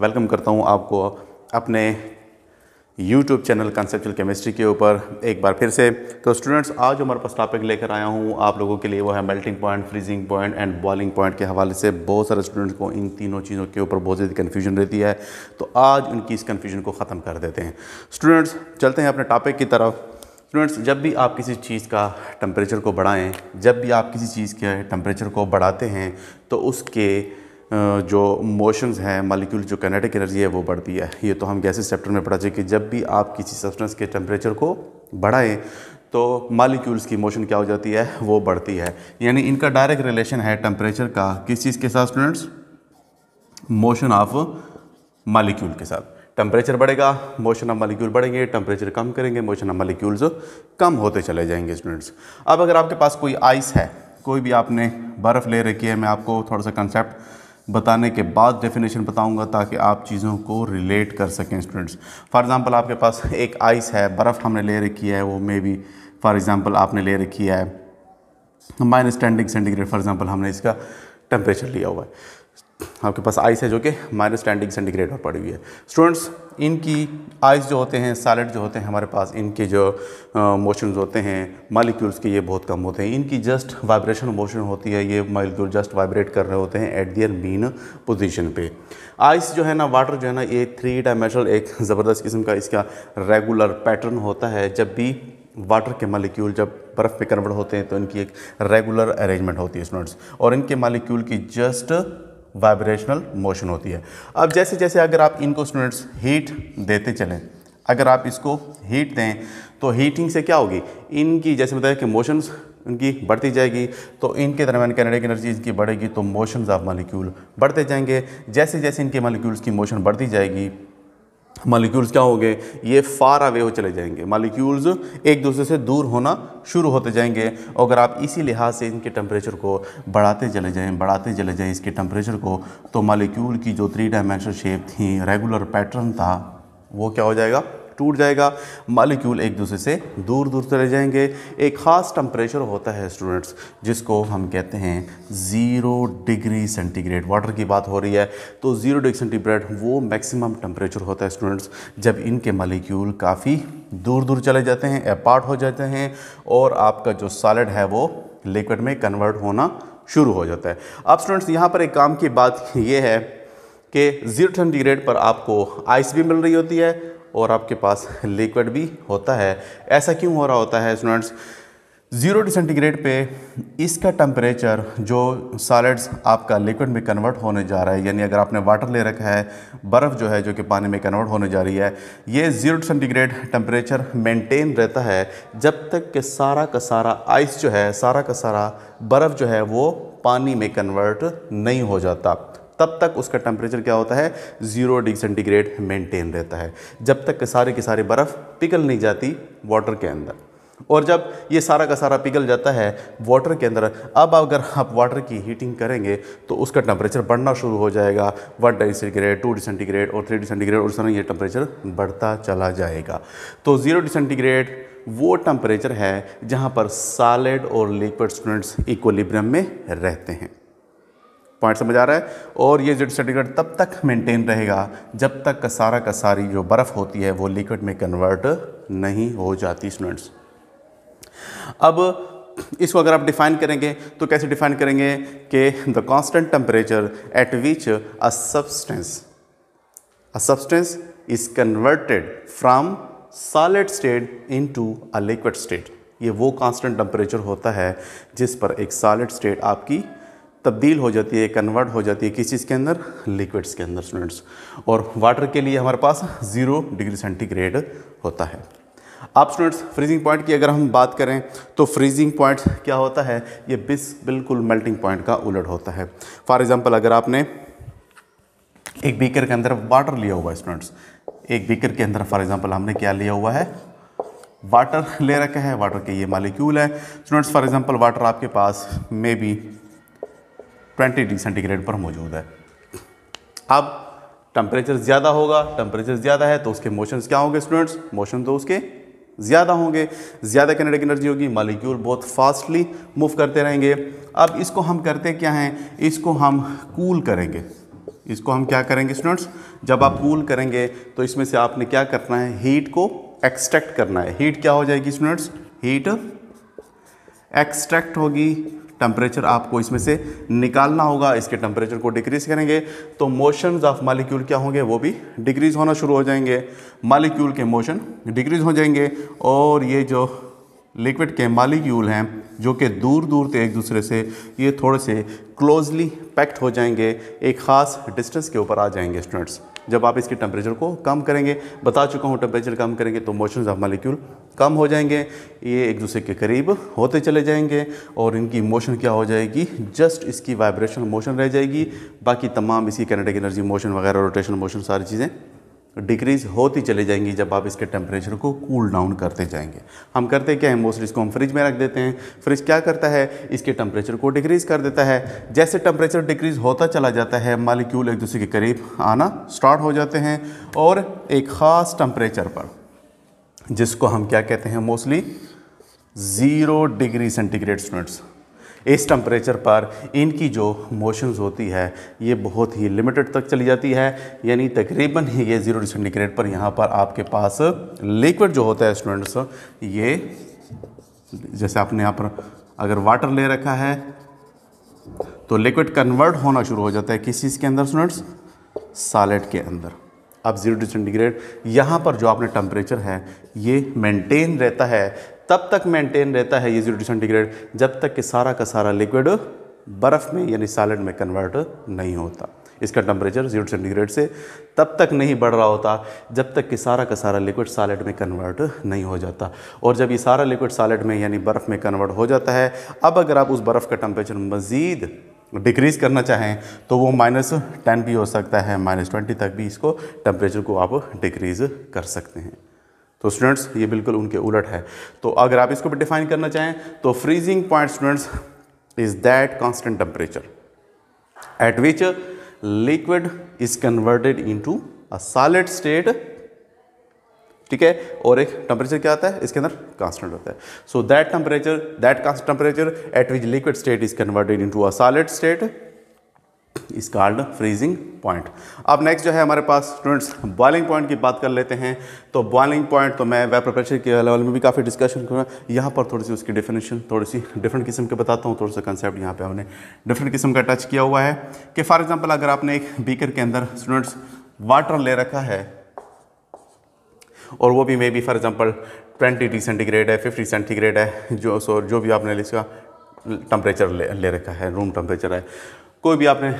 welcome करता हूँ आपको अपने यूट्यूब चैनल कंसेप्चुअल केमिस्ट्री के ऊपर एक बार फिर से तो स्टूडेंट्स आज हमारे पास टॉपिक लेकर आया हूँ आप लोगों के लिए वो है melting point freezing point and boiling point के हवाले से बहुत सारे स्टूडेंट्स को इन तीनों चीज़ों के ऊपर बहुत ज़्यादा कन्फ्यूजन रहती है तो आज उनकी इस कन्फ्यूजन को ख़त्म कर देते हैं स्टूडेंट्स चलते हैं अपने टॉपिक की तरफ स्टूडेंट्स जब भी आप किसी चीज़ का टम्परेचर को बढ़ाएँ जब भी आप किसी चीज़ के टम्परेचर को बढ़ाते हैं तो उसके जो मोशंस हैं मालिक्यूल जो कैनेटिक एनर्जी है वो बढ़ती है ये तो हम गैसेस चैप्टर में पढ़ा चाहिए कि जब भी आप किसी सब्सटेंस के टेम्परेचर को बढ़ाएं तो मालिक्यूल्स की मोशन क्या हो जाती है वो बढ़ती है यानी इनका डायरेक्ट रिलेशन है टेम्परेचर का किस चीज़ के साथ स्टूडेंट्स मोशन ऑफ मालिक्यूल के साथ टेम्परेचर बढ़ेगा मोशन ऑफ मालिक्यूल बढ़ेंगे टेम्परेचर कम करेंगे मोशन ऑफ मालिक्यूल्स कम होते चले जाएंगे स्टूडेंट्स अब अगर आपके पास कोई आइस है कोई भी आपने बर्फ़ ले रखी है मैं आपको थोड़ा सा कंसेप्ट बताने के बाद डेफिनेशन बताऊंगा ताकि आप चीज़ों को रिलेट कर सकें स्टूडेंट्स फॉर एग्ज़ाम्पल आपके पास एक आइस है बर्फ़ हमने ले रखी है वो मे बी फॉर एग्ज़ाम्पल आपने ले रखी है minus ten degree centigrade for example हमने इसका टेम्परेचर लिया हुआ है आपके पास आइस है जो कि माइनस टेन डिग्री सेंटीग्रेड पर पड़ी हुई है स्टूडेंट्स इनकी आइस जो होते हैं सालिड जो होते हैं हमारे पास इनके जो मोशन होते हैं मालिक्यूल्स के ये बहुत कम होते हैं इनकी जस्ट वाइब्रेशन मोशन होती है ये मालिक्यूल जस्ट वाइब्रेट कर रहे होते हैं एट दियर मीन पोजीशन पे आइस जो है ना वाटर जो है ना ये थ्री डायमेंशनल एक ज़बरदस्त किस्म का इसका रेगुलर पैटर्न होता है जब भी वाटर के मालिक्यूल जब बर्फ़ पे कन्वर्ट होते हैं तो इनकी एक रेगुलर अरेंजमेंट होती है स्टूडेंट्स और इनके मालिक्यूल की जस्ट वाइब्रेशनल मोशन होती है अब जैसे जैसे अगर आप इनको स्टूडेंट्स हीट देते चलें अगर आप इसको हीट दें तो हीटिंग से क्या होगी इनकी जैसे बताया कि मोशंस इनकी बढ़ती जाएगी तो इनके दरमियान कैनेडिक एनर्जी इनकी बढ़ेगी तो मोशंस ऑफ मालिक्यूल बढ़ते जाएंगे जैसे जैसे इनके मालिक्यूल्स की मोशन बढ़ती जाएगी मालिक्यूल्स क्या हो गए ये फार अवे हो चले जाएंगे मालिक्यूल्स एक दूसरे से दूर होना शुरू होते जाएंगे और अगर आप इसी लिहाज से इनके टेम्परेचर को बढ़ाते चले जाएं बढ़ाते चले जाएं इसके टेम्परेचर को तो मालिक्यूल की जो थ्री डायमेंशनल शेप थी रेगुलर पैटर्न था वो क्या हो जाएगा टूट जाएगा मालिक्यूल एक दूसरे से दूर दूर चले जाएंगे एक ख़ास टम्परेचर होता है स्टूडेंट्स जिसको हम कहते हैं ज़ीरो डिग्री सेंटीग्रेड वाटर की बात हो रही है तो ज़ीरो डिग्री सेंटीग्रेड वो मैक्सिमम टम्परेचर होता है स्टूडेंट्स जब इनके मालिक्यूल काफ़ी दूर दूर चले जाते हैं अपार्ट हो जाते हैं और आपका जो सॉलिड है वो लिक्विड में कन्वर्ट होना शुरू हो जाता है अब स्टूडेंट्स यहाँ पर एक काम की बात ये है कि ज़ीरो सेंटीग्रेड पर आपको आइस भी मिल रही होती है और आपके पास लिक्विड भी होता है ऐसा क्यों हो रहा होता है स्टूडेंट्स ज़ीरो डिग्री सेंटीग्रेड पे इसका टम्परेचर जो सॉलिड्स आपका लिक्विड में कन्वर्ट होने जा रहा है यानी अगर आपने वाटर ले रखा है बर्फ़ जो है जो कि पानी में कन्वर्ट होने जा रही है ये zero degree centigrade temperature maintain रहता है जब तक कि सारा का सारा आइस जो है सारा का सारा बर्फ़ जो है वो पानी में कन्वर्ट नहीं हो जाता तब तक उसका टेम्परेचर क्या होता है ज़ीरो डिग्री सेंटीग्रेड मेंटेन रहता है जब तक के सारे के सारे बर्फ़ पिघल नहीं जाती वाटर के अंदर और जब ये सारा का सारा पिघल जाता है वाटर के अंदर अब अगर आप वाटर की हीटिंग करेंगे तो उसका टेम्परेचर बढ़ना शुरू हो जाएगा one degree centigrade two degree centigrade और थ्री डिग्री सेंटीग्रेड और उस ये टेम्परेचर बढ़ता चला जाएगा तो ज़ीरो डिग्री सेंटीग्रेड वो टेम्परेचर है जहाँ पर सॉलिड और लिक्विड स्टूडेंट्स इक्वलिब्रियम में रहते हैं पॉइंट समझ आ रहा है और ये जो सेंटीग्रेड तब तक मेंटेन रहेगा जब तक का सारा का सारी जो बर्फ़ होती है वो लिक्विड में कन्वर्ट नहीं हो जाती स्टूडेंट्स अब इसको अगर आप डिफाइन करेंगे तो कैसे डिफाइन करेंगे कि the constant temperature at which a substance a substance is converted from solid state to a liquid state ये वो कांस्टेंट टेम्परेचर होता है जिस पर एक सॉलिड स्टेट आपकी तब्दील हो जाती है कन्वर्ट हो जाती है किस चीज़ के अंदर लिक्विड्स के अंदर स्टूडेंट्स और वाटर के लिए हमारे पास ज़ीरो डिग्री सेंटीग्रेड होता है आप स्टूडेंट्स फ्रीजिंग पॉइंट की अगर हम बात करें तो फ्रीजिंग पॉइंट क्या होता है ये बिस बिल्कुल मेल्टिंग पॉइंट का उलट होता है फॉर एग्ज़ाम्पल अगर आपने एक बीकर के अंदर वाटर लिया हुआ है स्टूडेंट्स एक बीकर के अंदर फॉर एग्जाम्पल हमने क्या लिया हुआ है वाटर ले रखा है वाटर के ये मालिक्यूल है स्टूडेंट्स फॉर एग्ज़ाम्पल वाटर आपके पास मे बी 20 डिग्री सेंटीग्रेड पर मौजूद है अब टेम्परेचर ज़्यादा होगा टेम्परेचर ज़्यादा है तो उसके मोशन क्या होंगे स्टूडेंट्स मोशन तो उसके ज़्यादा होंगे ज़्यादा कैनेटिक एनर्जी होगी मालिक्यूल बहुत फास्टली मूव करते रहेंगे अब इसको हम करते क्या हैं इसको हम कूल करेंगे इसको हम क्या करेंगे स्टूडेंट्स जब आप कूल करेंगे तो इसमें से आपने क्या करना है हीट को एक्सट्रैक्ट करना है हीट क्या हो जाएगी स्टूडेंट्स हीट एक्सट्रैक्ट होगी टेम्परेचर आपको इसमें से निकालना होगा इसके टेम्परेचर को डिक्रीज़ करेंगे तो मोशन ऑफ मालिक्यूल क्या होंगे वो भी डिक्रीज़ होना शुरू हो जाएंगे मालिक्यूल के मोशन डिक्रीज़ हो जाएंगे और ये जो लिक्विड के मालिक्यूल हैं जो कि दूर दूर से एक दूसरे से ये थोड़े से क्लोजली पैक्ड हो जाएंगे एक ख़ास डिस्टेंस के ऊपर आ जाएंगे स्टूडेंट्स जब आप इसके टेम्परेचर को कम करेंगे बता चुका हूँ टेम्परेचर कम करेंगे तो मोशन ऑफ मालिक्यूल कम हो जाएंगे ये एक दूसरे के करीब होते चले जाएंगे और इनकी मोशन क्या हो जाएगी जस्ट इसकी वाइब्रेशन मोशन रह जाएगी बाकी तमाम इसकी कैनेटिक एनर्जी मोशन वगैरह रोटेशन मोशन सारी चीज़ें डिक्रीज़ होती चली जाएंगी जब आप इसके टेम्परेचर को कूल डाउन करते जाएंगे हम करते क्या है मोस्टली इसको हम फ्रिज में रख देते हैं फ्रिज क्या करता है इसके टेम्परेचर को डिक्रीज़ कर देता है जैसे टेम्परेचर डिक्रीज़ होता चला जाता है मालिक्यूल एक दूसरे के करीब आना स्टार्ट हो जाते हैं और एक ख़ास टेम्परेचर पर जिसको हम क्या कहते हैं mostly zero degree centigrade students इस टम्परेचर पर इनकी जो मोशंस होती है ये बहुत ही लिमिटेड तक चली जाती है यानी तकरीबन ही ये ज़ीरो डिग्रेड पर यहाँ पर आपके पास लिक्विड जो होता है स्टूडेंट्स ये जैसे आपने यहाँ पर अगर वाटर ले रखा है तो लिक्विड कन्वर्ट होना शुरू हो जाता है किस चीज़ के अंदर स्टूडेंट्स सॉलिड के अंदर अब जीरो डिग्रेड यहाँ पर जो आपने टम्परेचर है ये मेंटेन रहता है तब तक मेंटेन रहता है ये जीरो सेंटीग्रेड जब तक कि सारा का सारा लिक्विड बर्फ़ में यानी सॉलिड में कन्वर्ट नहीं होता इसका टेम्परेचर जीरो सेंटीग्रेड से तब तक नहीं बढ़ रहा होता जब तक कि सारा का सारा लिक्विड सॉलिड में कन्वर्ट नहीं हो जाता और जब ये सारा लिक्विड सॉलिड में यानी बर्फ़ में कन्वर्ट हो जाता है अब अगर आप उस बर्फ़ का टेम्परेचर मज़ीद डिक्रीज़ करना चाहें तो वो माइनस टेन भी हो सकता है माइनस ट्वेंटी तक भी इसको टेम्परेचर को आप डिक्रीज़ कर सकते हैं तो स्टूडेंट्स ये बिल्कुल उनके उलट है तो अगर आप इसको भी डिफाइन करना चाहें तो freezing point students is that constant temperature at which liquid is converted into a solid state ठीक है और एक टेम्परेचर क्या आता है इसके अंदर कांस्टेंट होता है so that temperature that temperature at which liquid state is converted into a solid state is called freezing point अब नेक्स्ट जो है हमारे पास स्टूडेंट्स बॉइलिंग पॉइंट की बात कर लेते हैं तो बॉइलिंग पॉइंट तो मैं वेपर प्रेशर के लेवल में भी काफ़ी डिस्कशन करूँगा यहाँ पर थोड़ी सी उसकी डिफिनेशन थोड़ी सी डिफरेंट किस्म के बताता हूँ थोड़ा सा कंसेप्ट यहाँ पर हमने डिफरेंट किस्म का टच किया हुआ है कि फॉर एग्जाम्पल अगर आपने एक बीकर के अंदर स्टूडेंट्स वाटर ले रखा है और वो भी may be for example twenty D centigrade है फिफ्टी सेंटीग्रेड है जो सो जो भी आपने इसका टम्परेचर ले ले रखा है रूम टम्परेचर है कोई भी आपने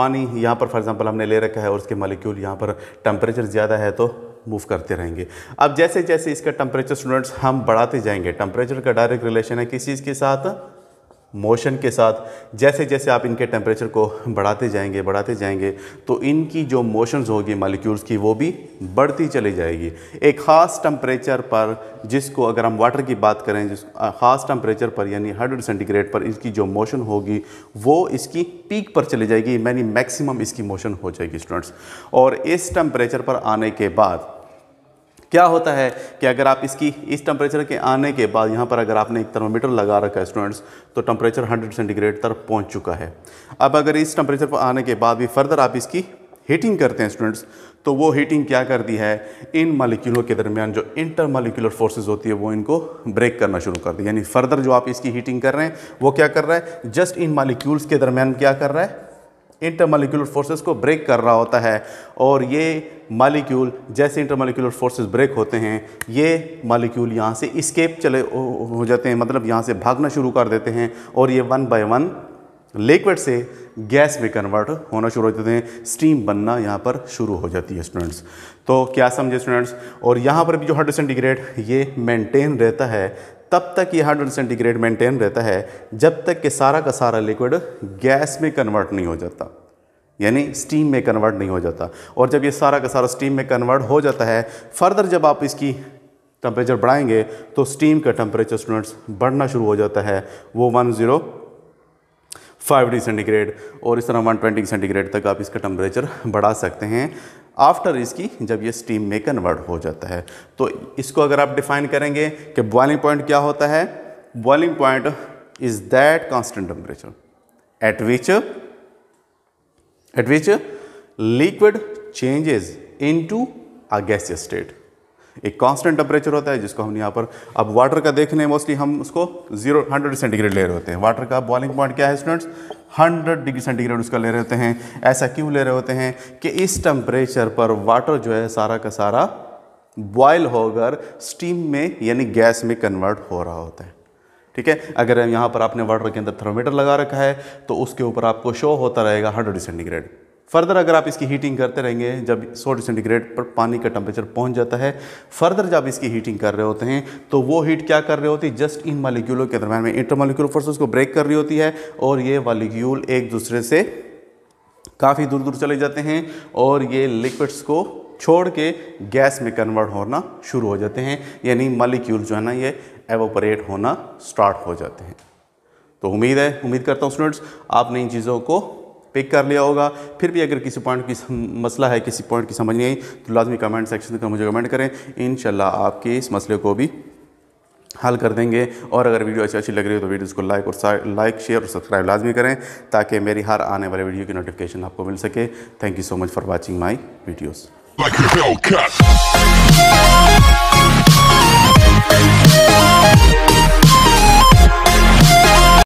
पानी यहाँ पर फॉर एग्ज़ाम्पल हमने ले रखा है और उसके मालिक्यूल यहाँ पर टेम्परेचर ज़्यादा है तो मूव करते रहेंगे अब जैसे जैसे इसका टेम्परेचर स्टूडेंट्स हम बढ़ाते जाएंगे टेम्परेचर का डायरेक्ट रिलेशन है किस चीज़ के साथ मोशन के साथ जैसे जैसे आप इनके टेम्परेचर को बढ़ाते जाएंगे बढ़ाते जाएंगे तो इनकी जो मोशंस होगी मालिक्यूल्स की वो भी बढ़ती चली जाएगी एक ख़ास टेम्परेचर पर जिसको अगर हम वाटर की बात करें जिस ख़ास टेम्परेचर पर यानी हंड्रेड सेंटीग्रेड पर इसकी जो मोशन होगी वो इसकी पीक पर चली जाएगी यानी मैक्सिमम इसकी मोशन हो जाएगी स्टूडेंट्स और इस टेम्परेचर पर आने के बाद क्या होता है कि अगर आप इसकी इस टेम्परेचर के आने के बाद यहाँ पर अगर आपने एक थर्मोमीटर लगा रखा है स्टूडेंट्स तो टेम्परेचर 100 सेंटीग्रेड तक पहुँच चुका है अब अगर इस टेम्परेचर पर आने के बाद भी फर्दर आप इसकी हीटिंग करते हैं स्टूडेंट्स तो वो हीटिंग क्या करती है इन मालिक्यूलों के दरमियान जो इंटर मालिक्यूलर फोर्सेज होती है वो इनको ब्रेक करना शुरू कर दी यानी फर्दर जो आप इसकी हीटिंग कर रहे हैं वो क्या कर रहा है जस्ट इन मालिक्यूल्स के दरमियान क्या कर रहा है इंटरमोलिकुलर फोर्सेस को ब्रेक कर रहा होता है और ये मालिक्यूल जैसे इंटरमोलिकुलर फोर्सेस ब्रेक होते हैं ये मालिक्यूल यहाँ से इस्केप चले हो जाते हैं मतलब यहाँ से भागना शुरू कर देते हैं और ये वन बाय वन लिक्विड से गैस में कन्वर्ट होना शुरू हो जाते हैं स्टीम बनना यहाँ पर शुरू हो जाती है स्टूडेंट्स तो क्या समझे स्टूडेंट्स और यहाँ पर भी जो हंड्रेड सेंटीग्रेड ये मेंटेन रहता है तब तक ये हंड्रेड सेंटीग्रेड मेंटेन रहता है जब तक कि सारा का सारा लिक्विड गैस में कन्वर्ट नहीं हो जाता यानी स्टीम में कन्वर्ट नहीं हो जाता और जब ये सारा का सारा स्टीम में कन्वर्ट हो जाता है फर्दर जब आप इसकी टेम्परेचर बढ़ाएंगे तो स्टीम का टेम्परेचर स्टूडेंट्स बढ़ना शुरू हो जाता है वो one zero five degree centigrade और इस तरह वन ट्वेंटी सेंटीग्रेड तक आप इसका टेम्परेचर बढ़ा सकते हैं आफ्टर इसकी जब ये स्टीम में कन्वर्ट हो जाता है तो इसको अगर आप डिफाइन करेंगे कि बॉइलिंग पॉइंट क्या होता है boiling point is that constant temperature at which at which liquid into a gaseous state एक कांस्टेंट टेम्परेचर होता है जिसको हम यहाँ पर अब वाटर का देखने हैं मोस्टली हम उसको जीरो हंड्रेड सेंटीग्रेड ले रहे होते हैं वाटर का बॉइलिंग पॉइंट क्या है स्टूडेंट्स हंड्रेड डिग्री सेंटीग्रेड उसका ले रहे होते हैं ऐसा क्यों ले रहे होते हैं कि इस टेम्परेचर पर वाटर जो है सारा का सारा बॉयल होकर स्टीम में यानी गैस में कन्वर्ट हो रहा होता है ठीक है अगर यहाँ पर आपने वाटर के अंदर थर्मोमीटर लगा रखा है तो उसके ऊपर आपको शो होता रहेगा हंड्रेड सेंटीग्रेड फर्दर अगर आप इसकी हीटिंग करते रहेंगे जब सौ सेंटीग्रेड पर पानी का टेम्परेचर पहुंच जाता है फर्दर जब इसकी हीटिंग कर रहे होते हैं तो वो हीट क्या कर रही होती है जस्ट इन मालिक्यूलों के दरम्यान में इंटरमालिक्यूलर फोर्सेस को ब्रेक कर रही होती है और ये मालिक्यूल एक दूसरे से काफ़ी दूर दूर चले जाते हैं और ये लिक्विड्स को छोड़ के गैस में कन्वर्ट होना शुरू हो जाते हैं यानी मालिक्यूल जो है ना ये एवोपरेट होना स्टार्ट हो जाते हैं तो उम्मीद है उम्मीद करता हूँ स्टूडेंट्स आपने इन चीज़ों को पिक कर लिया होगा फिर भी अगर किसी पॉइंट की मसला है किसी पॉइंट की समझ नहीं आई तो लाजमी कमेंट सेक्शन में मुझे कमेंट करें इन आपके इस मसले को भी हल कर देंगे और अगर वीडियो अच्छी अच्छी लग रही हो तो वीडियोज़ को लाइक और लाइक शेयर और सब्सक्राइब लाजमी करें ताकि मेरी हर आने वाले वीडियो की नोटिफिकेशन आपको मिल सके thank you so much for watching my videos